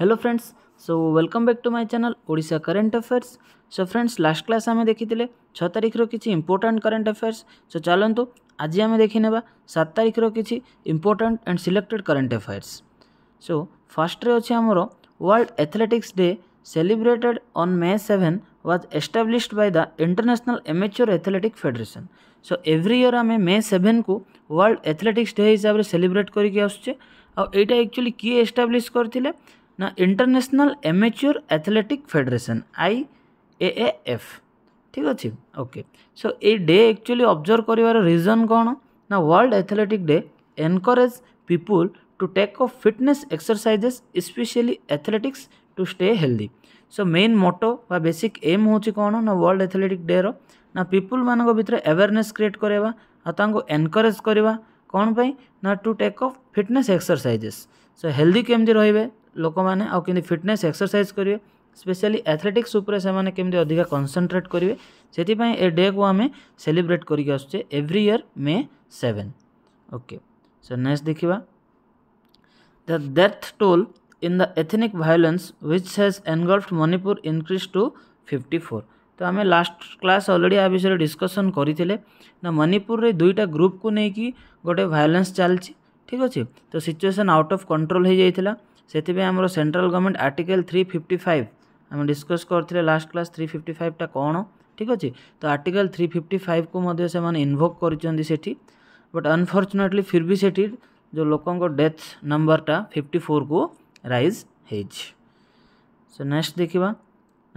Hello friends so welcome back to my channel Odisha current affairs so friends last class आम देखी छः तारिखर किसी important current affairs सो चलतु आज आम देखने ना सात तारिखर किसी important and selected current affairs so फास्ट्रे अच्छे आमर world athletics day celebrated on May seven was established by the international amateur athletic federation so every year आम मे सेभेन को वर्ल्ड एथलेटिक्स डे हिसाब से सेलिब्रेट करके आसचे आईटा एक्चुअली किए एस्टाब्लीश करते now international amateur athletic federation i aaf ঠিক ଅଛି ଓକେ ସୋ ଏଇ ଡେ ଆକ୍ଚୁଆଲି ଅବଜର୍ଭ କରିବାର ରିଜନ୍ କ'ଣ ନା world athletic day encourage people to take up fitness exercises especially athletics to stay healthy so main motto ବା basic aim ହେଉଛି କ'ଣ ନା world athletic day ର ନା people ମାନଙ୍କ ଭିତରେ awareness create କରିବା ଆଉ ତାଙ୍କୁ encourage କରିବା କ'ଣ ପାଇଁ ନା to take up fitness exercises so healthy କେମିତି ରହିବେ ଲୋକମାନେ ଆଉ କେମିତି ଫିଟନେସ୍ ଏକ୍ସରସାଇଜ୍ କରିବେ ସ୍ପେଶାଲି ଆଥଲେଟିକ୍ସ ଉପରେ ସେମାନେ କେମିତି ଅଧିକା କନସନ୍ଟ୍ରେଟ୍ କରିବେ ସେଥିପାଇଁ ଏ ଡେକୁ ଆମେ ସେଲିବ୍ରେଟ୍ କରିକି ଆସୁଛେ every year May seven okay so next ଦେଖିବା the death toll in the ethnic violence which has engulfed Manipur increase to fifty four ତ ଆମେ ଲାଷ୍ଟ କ୍ଲାସ୍ ଅଲରେଡ଼ି ଆ ବିଷୟରେ ଡିସ୍କସନ୍ କରିଥିଲେ ନା ମଣିପୁରରେ ଦୁଇଟା ଗ୍ରୁପ୍କୁ ନେଇକି ଗୋଟେ ଭାୟୋଲେନ୍ସ ଚାଲିଛି ଠିକ୍ ଅଛି ତ ସିଚୁଏସନ୍ ଆଉଟ୍ ଅଫ୍ କଣ୍ଟ୍ରୋଲ୍ ହୋଇଯାଇଥିଲା से आम central government article three fifty five आम डिस्कस कर last class three fifty five टा कौन ठीक अच्छे तो आर्टिकल थ्री फिफ्टी फाइव कुनभोक् करती बट अनफर्चुनेटली फिर भी सेठी जो लोक डेथ नंबरटा फिफ्टी फोर को रईज हो सो नेक्स्ट देखा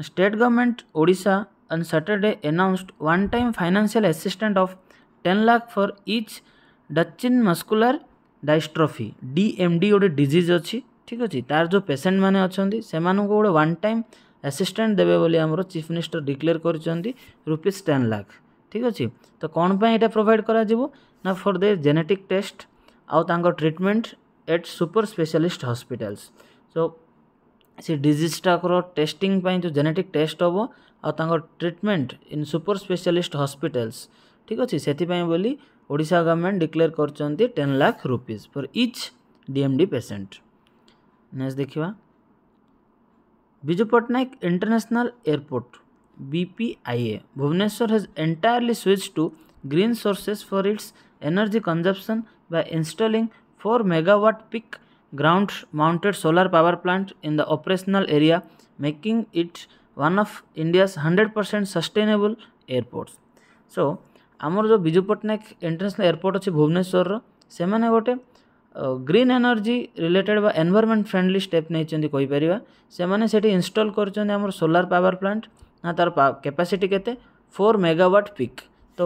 स्टेट गवर्नमेंट ओडा on Saturday announced one time financial assistant of ten lakh for each Duchenne muscular dystrophy DMD D गोटे डिजिज अच्छी ঠিক ଅଛି ତାର ଯେଉଁ ପେସେଣ୍ଟମାନେ ଅଛନ୍ତି ସେମାନଙ୍କୁ ଗୋଟେ ୱାନ୍ ଟାଇମ୍ ଆସିଷ୍ଟାଣ୍ଟ ଦେବେ ବୋଲି ଆମର ଚିଫ୍ ମିନିଷ୍ଟର ଡିକ୍ଲେୟାର କରିଛନ୍ତି ରୁପିଜ୍ ଟେନ୍ ଲାଖ୍ ଠିକ୍ ଅଛି ତ କ'ଣ ପାଇଁ ଏଇଟା ପ୍ରୋଭାଇଡ଼ କରାଯିବ ନା ଫର୍ ଦେ ଜେନେଟିକ୍ ଟେଷ୍ଟ ଆଉ ତାଙ୍କ treatment at super specialist hospitals so ସେ ଡିଜିଜ୍ଟାର ଟେଷ୍ଟିଂ ପାଇଁ ଯେଉଁ ଜେନେଟିକ୍ ଟେଷ୍ଟ ହେବ ଆଉ ତାଙ୍କ treatment in super specialist hospitals ଠିକ୍ ଅଛି ସେଥିପାଇଁ ବୋଲି ଓଡ଼ିଶା ଗଭର୍ଣ୍ଣମେଣ୍ଟ ଡିକ୍ଲେୟାର କରିଛନ୍ତି ten lakh rupees for each DMD patient next ଦେଖିବା Biju Patnaik international airport B P I A Bhubaneswar has entirely switch to green sources for its energy consumption by installing four megawatt peak ground mounted solar power plant in the operational area making it one of india's 100% sustainable airports so ଆମର ଯେଉଁ Biju Patnaik international airport ଅଛି ଭୁବନେଶ୍ୱରର ସେମାନେ ଗୋଟେ green energy related ବା environment friendly step ନେଇଛନ୍ତି କହିପାରିବା ସେମାନେ ସେଠି ଇନଷ୍ଟଲ୍ କରିଛନ୍ତି ଆମର ସୋଲାର ପାୱାର ପ୍ଲାଣ୍ଟ ନା ତା'ର କ୍ୟାପାସିଟି କେତେ ଫୋର୍ ମେଗାୱାଟ୍ ପିକ୍ ତ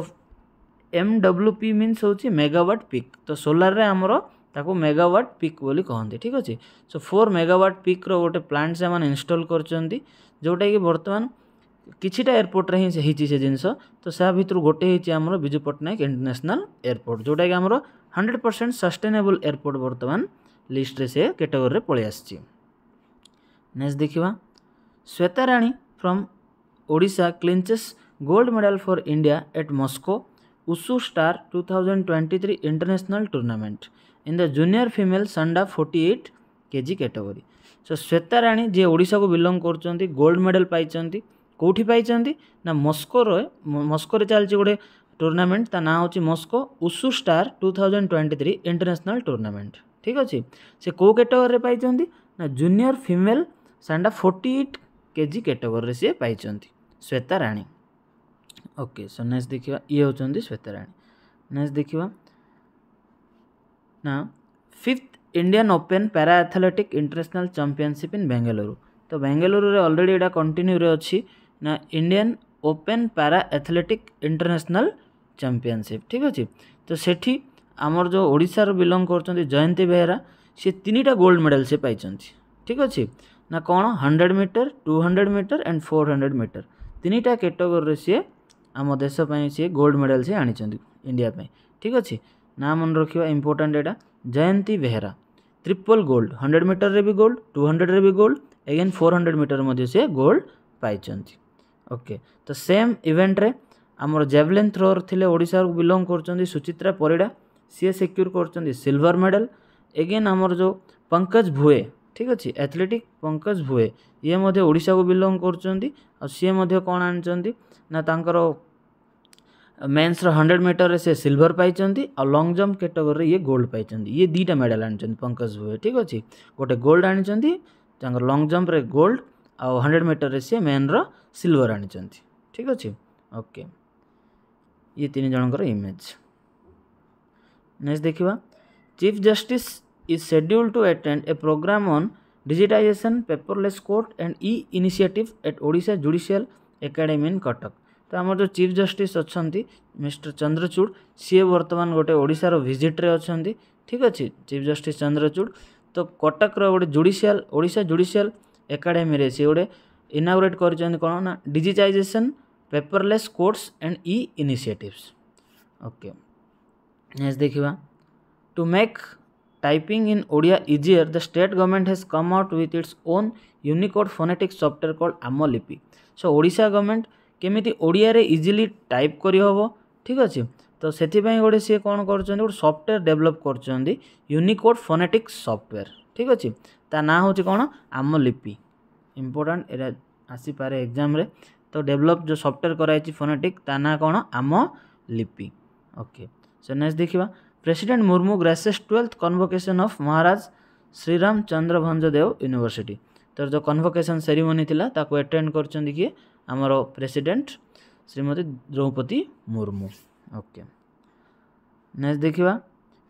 ଏମ୍ ଡବ୍ଲ୍ୟୁ ପି ମିନ୍ସ ହେଉଛି ମେଗାୱାଟ୍ ପିକ୍ ତ ସୋଲାରରେ ଆମର ତାକୁ ମେଗାୱାଟ୍ ପିକ୍ ବୋଲି କହନ୍ତି ଠିକ୍ ଅଛି ସୋ ଫୋର୍ ମେଗାୱାଟ୍ ପିକ୍ର ଗୋଟେ ପ୍ଲାଣ୍ଟ ସେମାନେ ଇନଷ୍ଟଲ୍ କରିଛନ୍ତି ଯେଉଁଟାକି ବର୍ତ୍ତମାନ କିଛିଟା ଏୟାରପୋର୍ଟରେ ହିଁ ହେଇଛି ସେ ଜିନିଷ ତ ତା ଭିତରୁ ଗୋଟେ ହେଇଛି ଆମର ବିଜୁ ପଟ୍ଟନାୟକ ଇଣ୍ଟରନ୍ୟାସନାଲ୍ ଏୟାରପୋର୍ଟ ଯେଉଁଟାକି ଆମର ହଣ୍ଡ୍ରେଡ଼ ପରସେଣ୍ଟ ସଷ୍ଟେନେବୁଲ୍ ଏୟାରପୋର୍ଟ ବର୍ତ୍ତମାନ ଲିଷ୍ଟରେ ସେ କାଟେଗୋରିରେ ପଳେଇ ଆସିଛି ନେକ୍ସଟ ଦେଖିବା Shweta Rani from Odisha clinches gold medal for India at Moscow wushu stars two thousand twenty three international tournament in the junior female sanda forty eight KG category so Shweta Rani ଯିଏ ଓଡ଼ିଶାକୁ ବିଲଙ୍ଗ କରୁଛନ୍ତି gold medal ପାଇଛନ୍ତି କେଉଁଠି ପାଇଛନ୍ତି ନା ମସ୍କୋରେ ମସ୍କୋରେ ଚାଲିଛି ଗୋଟେ ଟୁର୍ଣ୍ଣାମେଣ୍ଟ ତା ନାଁ ହେଉଛି Moscow wushu star two thousand twenty three international tournament ଠିକ୍ ଅଛି ସେ କେଉଁ କ୍ୟାଟଗୋରୀରେ ପାଇଛନ୍ତି ନା junior female sanda forty eight KG କ୍ୟାଟେଗୋରୀରେ ସିଏ ପାଇଛନ୍ତି Shweta Rani okay so next ଦେଖିବା ଇଏ ହେଉଛନ୍ତି ଶ୍ୱେତା ରାଣୀ ନେକ୍ସଟ ଦେଖିବା ନା fifth Indian open para athletic international championship in Bengaluru ତ ବେଙ୍ଗାଲୁରୁରେ ଅଲରେଡ଼ି ଏଇଟା କଣ୍ଟିନ୍ୟୁରେ ଅଛି Indian open para athletic international championship ଠିକ୍ ଅଛି ତ ସେଠି ଆମର ଯେଉଁ ଓଡ଼ିଶାର ବିଲଙ୍ଗ କରୁଛନ୍ତି ଜୟନ୍ତୀ ବେହେରା ସେ ତିନିଟା ଗୋଲ୍ଡ ମେଡ଼ାଲ୍ ସେ ପାଇଛନ୍ତି ଠିକ୍ ଅଛି ନା କ'ଣ hundred metre two hundred metre and four hundred metre ତିନିଟା କେଟଗୋରୀରେ ସିଏ ଆମ ଦେଶ ପାଇଁ ସିଏ ଗୋଲ୍ଡ ମେଡ଼ାଲ୍ ସିଏ ଆଣିଛନ୍ତି ଇଣ୍ଡିଆ ପାଇଁ ଠିକ୍ ଅଛି ନା ମନେ ରଖିବା ଇମ୍ପୋର୍ଟାଣ୍ଟ ଏଇଟା Jayanti Behera triple gold hundred ମିଟରରେ ବି ଗୋଲ୍ଡ ଟୁ ହଣ୍ଡ୍ରେଡ଼ରେ ବି gold again four hundred metre ମଧ୍ୟ ସେ ଗୋଲ୍ଡ ପାଇଛନ୍ତି ଓକେ ତ ସେମ୍ ଇଭେଣ୍ଟରେ ଆମର ଜେଭଲିନ୍ ଥ୍ରୋର ଥିଲେ ଓଡ଼ିଶାରୁ ବିଲଙ୍ଗ କରୁଛନ୍ତି ସୁଚିତ୍ରା ପରିଡ଼ା ସିଏ ସିକ୍ୟୁର କରୁଛନ୍ତି ସିଲଭର ମେଡ଼ାଲ ଏଗେନ୍ ଆମର ଯେଉଁ ପଙ୍କଜ ଭୁଏ ଠିକ୍ ଅଛି ଆଥଲେଟିକ୍ ପଙ୍କଜ ଭୁଏ ଇଏ ମଧ୍ୟ ଓଡ଼ିଶାକୁ ବିଲଙ୍ଗ କରୁଛନ୍ତି ଆଉ ସିଏ ମଧ୍ୟ କ'ଣ ଆଣିଛନ୍ତି ନା ତାଙ୍କର ମେନ୍ସର ହଣ୍ଡ୍ରେଡ଼ ମିଟରରେ ସେ ସିଲଭର ପାଇଛନ୍ତି ଆଉ ଲଙ୍ଗ ଜମ୍ପ କାଟେଗୋରୀରେ ଇଏ ଗୋଲ୍ଡ ପାଇଛନ୍ତି ଇଏ ଦୁଇଟା ମେଡ଼ାଲ ଆଣିଛନ୍ତି ପଙ୍କଜ ଭୁଏ ଠିକ୍ ଅଛି ଗୋଟେ ଗୋଲ୍ଡ ଆଣିଛନ୍ତି ତାଙ୍କର ଲଙ୍ଗ ଜମ୍ପରେ ଗୋଲ୍ଡ आउ हंड्रेड मीटर रे सी मेन रिलवर ठीक अच्छे ओके ये तीन जन इमेज नेक्स्ट देखा chief justice is schedule to attend a programme on digitisation paperless court and E initiative at Odisha judicial academy in Cuttack तो आम जो चीफ जस्टिस अच्छा मिस्टर चंद्रचूड़ सी बर्तमान गोटे ओडार भिजिट्रे अच्छा ठीक अच्छे चीफ जस्टिस चंद्रचूड़ तो कटक रुडिशियाल ओडा जुडिशियाल ଏକାଡେମୀରେ ସେ गोटे इनाग्रेट कर କ'ଣ paperless digitisation and E and okay initiatives देखा to make typing in Odia easier the state government has come out with its own unicode phonetics software called Ama Lipi so Voda government केमी Odia easily type करहब ठीक अच्छे तो से गोटे सी कौन कर सफ्टवेयर डेभलप कर यूनिकोड फोनेटिक सफ्टवेयर ठीक अच्छे ତା ନାଁ ହେଉଛି କ'ଣ ଆମ ଲିପି ଇମ୍ପୋର୍ଟାଣ୍ଟ ଏଇଟା ଆସିପାରେ ଏକ୍ଜାମ୍ରେ ତ ଡେଭଲପ୍ ଯେଉଁ ସଫ୍ଟୱେର୍ କରାଯାଇଛି ଫୋନେଟିକ୍ ତା ନାଁ କ'ଣ Ama Lipi okay so next ଦେଖିବା president Murmu graces twelfth convocation of Maharaja Sriram Chandra Bhanjadeo university ତା'ର ଯେଉଁ କନଭୋକେସନ୍ ସେରିମୋନି ଥିଲା ତାକୁ ଆଟେଣ୍ଡ କରିଛନ୍ତି କିଏ ଆମର president Shrimati Droupadi Murmu okay next ଦେଖିବା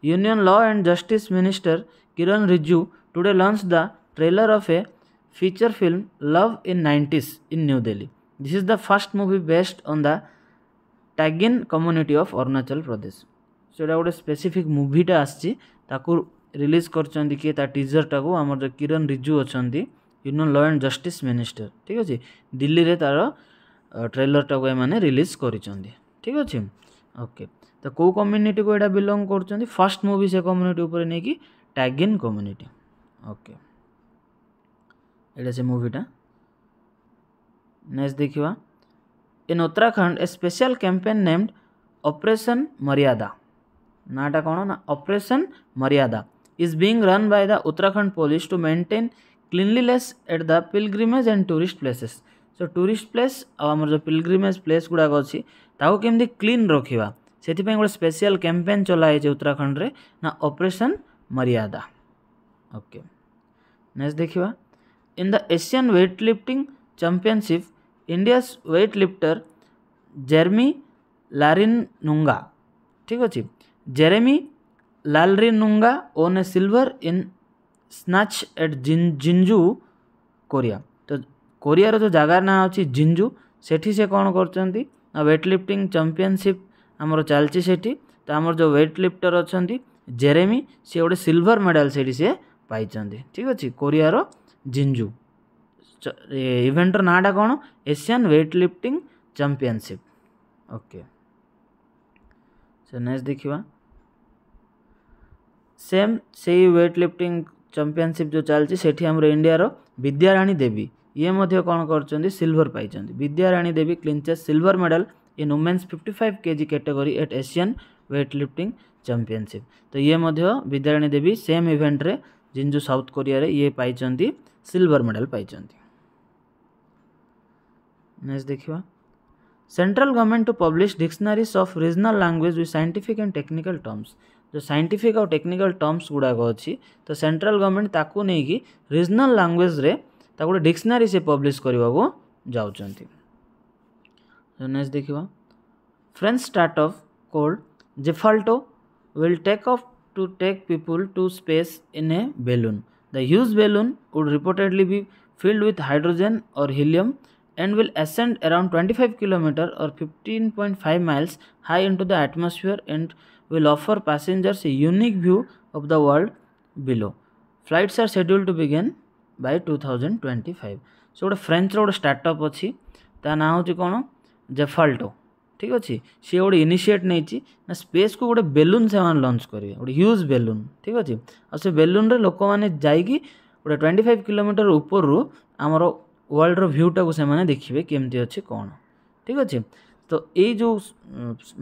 union law and justice minister Kiran Riju today launched the trailer of a feature film Love in 90s in New Delhi. This is the first movie based on the Tagin community of Arunachal Pradesh. ସେଇଟା ଗୋଟେ specific ମୁଭିଟା ଆସିଛି ତାକୁ release କରିଛନ୍ତି କିଏ ତା ଟିଜର୍ଟାକୁ ଆମର ଯେଉଁ କିରଣ ରିଜୁ ଅଛନ୍ତି union law and justice minister ଠିକ୍ ଅଛି ଦିଲ୍ଲୀରେ ତା'ର ଟ୍ରେଲର୍ଟାକୁ ଏମାନେ ରିଲିଜ୍ କରିଛନ୍ତି ଠିକ୍ ଅଛି ଓକେ ତ କେଉଁ କମ୍ୟୁନିଟିକୁ ଏଇଟା ବିଲଙ୍ଗ କରୁଛନ୍ତି ଫାର୍ଷ୍ଟ ମୁଭି ସେ କମ୍ୟୁନିଟି ଉପରେ ନେଇକି टैग इन कम्युनिटी ओके यहाँ से मुविटा नेक्स्ट देखा in Uttarakhand a special campaign named operation Maryada नाटा कौन ना operation Maryada is being run by the Uttarakhand police to maintain cleanliness at the pilgrimage and tourist places so tourist place आमर जो पिलग्रिमेज प्लेस गुड़ाक अच्छी केमी क्लीन रखा से गोटे स्पेशल कैंपेन चलाई उत्तराखंड में ना ऑपरेशन मर्यादा ओके नेक्स्ट देखिए in the Asian weight lifting championship India's weight lifter Jeremy Lalrinnunga ठीक ଅଛି Jeremy Lalrinnunga won a silver in snatch at Jinju Korea ତ କୋରିଆର ଯେଉଁ ଜାଗା ନାଁ ଅଛି ଜିଞ୍ଜୁ ସେଠି ସେ କ'ଣ କରୁଛନ୍ତି ନା ୱେଟ୍ ଲିଫ୍ଟିଂ ଚାମ୍ପିଅନସିପ୍ ଆମର ଚାଲିଛି ସେଠି ତ ଆମର ଯେଉଁ ୱେଟ୍ ଲିଫ୍ଟର ଅଛନ୍ତି ଜେରେମି ସିଏ ଗୋଟେ ସିଲଭର ମେଡ଼ାଲ ସେଇଠି ସିଏ ପାଇଛନ୍ତି ଠିକ୍ ଅଛି କୋରିଆର ଜିଞ୍ଜୁ ଇଭେଣ୍ଟର ନାଁଟା କ'ଣ Asian weight lifting championship okay ସେ ନେକ୍ସଟ ଦେଖିବା ସେମ୍ ସେଇ ୱେଟ୍ ଲିଫ୍ଟିଂ ଚାମ୍ପିଅନସିପ୍ ଯେଉଁ ଚାଲିଛି ସେଠି ଆମର ଇଣ୍ଡିଆର ବିଦ୍ୟାରାଣୀ ଦେବୀ ଇଏ ମଧ୍ୟ କ'ଣ କରୁଛନ୍ତି ସିଲଭର ପାଇଛନ୍ତି Bidyarani Devi clinches silver medal in women's fifty five KG category at Asian weight championship तो ये विद्याराणी देवी सेम ଦେବୀ ସେମ୍ ଇଭେଣ୍ଟରେ साउथ कोरिया ये ଇଏ ପାଇଛନ୍ତି ସିଲଭର ମେଡ଼ାଲ ପାଇଛନ୍ତି next central government to publish dictionaries of regional language with scientific and technical terms जो scientific और technical terms गुड़ाक अच्छी तो सेंट्रल गवर्नमेंट ताक नहीं रिजनाल लांगुएज गोटे डिक्शनरी से पब्लीश करने को जाऊँ नेक्स्ट देखा French startup called Gefalto will take off to take people to space in a balloon. The huge balloon could reportedly be filled with hydrogen or helium and will ascend around 25 km or 15.5 miles high into the atmosphere and will offer passengers a unique view of the world below. Flights are scheduled to begin by 2025. So, ଗୋଟେ French ଗୋଟେ startup ଅଛି ତା ନାଁ ହେଉଛି କ'ଣ Zephalto ଠିକ୍ ଅଛି ସିଏ ଗୋଟେ ଇନିସିଏଟ୍ ନେଇଛି ନା ସ୍ପେସ୍କୁ ଗୋଟେ ବେଲୁନ୍ ସେମାନେ ଲଞ୍ଚ କରିବେ ଗୋଟେ ହ୍ୟୁଜ୍ ବେଲୁନ୍ ଠିକ୍ ଅଛି ଆଉ ସେ ବେଲୁନ୍ରେ ଲୋକମାନେ ଯାଇକି ଗୋଟେ ଟ୍ୱେଣ୍ଟି ଫାଇଭ୍ କିଲୋମିଟର ଉପରରୁ ଆମର ୱାର୍ଲଡ଼ର ଭ୍ୟୁଟାକୁ ସେମାନେ ଦେଖିବେ କେମିତି ଅଛି କ'ଣ ଠିକ୍ ଅଛି ତ ଏଇ ଯେଉଁ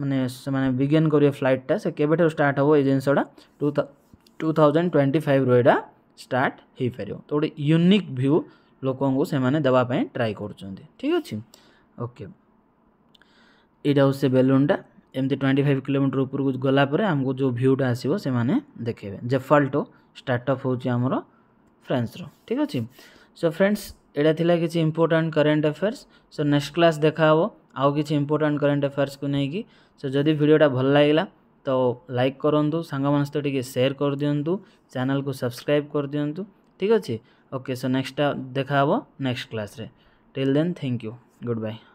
ମାନେ ସେମାନେ ବିଜ୍ଞାନ କରିବେ ଫ୍ଲାଇଟ୍ଟା ସେ କେବେଠାରୁ ଷ୍ଟାର୍ଟ ହେବ ଏଇ ଜିନିଷଟା ଟୁ ଟୁ ଥାଉଜେଣ୍ଡ ଟ୍ୱେଣ୍ଟି ଫାଇଭ୍ରୁ ଏଇଟା ଷ୍ଟାର୍ଟ ହୋଇପାରିବ ତ ଗୋଟେ ୟୁନିକ୍ ଭ୍ୟୁ ଲୋକଙ୍କୁ ସେମାନେ ଦେବା ପାଇଁ ଟ୍ରାଏ କରୁଛନ୍ତି ଠିକ୍ ଅଛି ଓକେ ଏଇଟା ହେଉଛି ସେ ବେଲୁନ୍ଟା ଏମିତି ଟ୍ୱେଣ୍ଟି ଫାଇଭ୍ କିଲୋମିଟର ଉପରକୁ ଗଲାପରେ ଆମକୁ ଯେଉଁ ଭ୍ୟୁଟା ଆସିବ ସେମାନେ ଦେଖେଇବେ ଜେଫାଲ୍ଟୋ ଷ୍ଟାର୍ଟଅପ୍ ହେଉଛି ଆମର ଫ୍ରାନ୍ସର ଠିକ୍ ଅଛି ସୋ ଫ୍ରେଣ୍ଡସ୍ ଏଇଟା ଥିଲା କିଛି important current affairs so next class ଦେଖାହେବ ଆଉ କିଛି ଇମ୍ପୋର୍ଟାଣ୍ଟ କରେଣ୍ଟ ଆଫେୟାର୍ସକୁ ନେଇକି ସୋ ଯଦି ଭିଡ଼ିଓଟା ଭଲ ଲାଗିଲା ତ ଲାଇକ୍ କରନ୍ତୁ ସାଙ୍ଗମାନଙ୍କ ସହିତ ଟିକେ ସେୟାର କରିଦିଅନ୍ତୁ ଚ୍ୟାନେଲକୁ ସବସ୍କ୍ରାଇବ୍ କରିଦିଅନ୍ତୁ ଠିକ୍ ଅଛି ଓକେ ସୋ ନେକ୍ସଟଟା ଦେଖାହେବ ନେକ୍ସଟ କ୍ଲାସ୍ରେ till then thank you good bye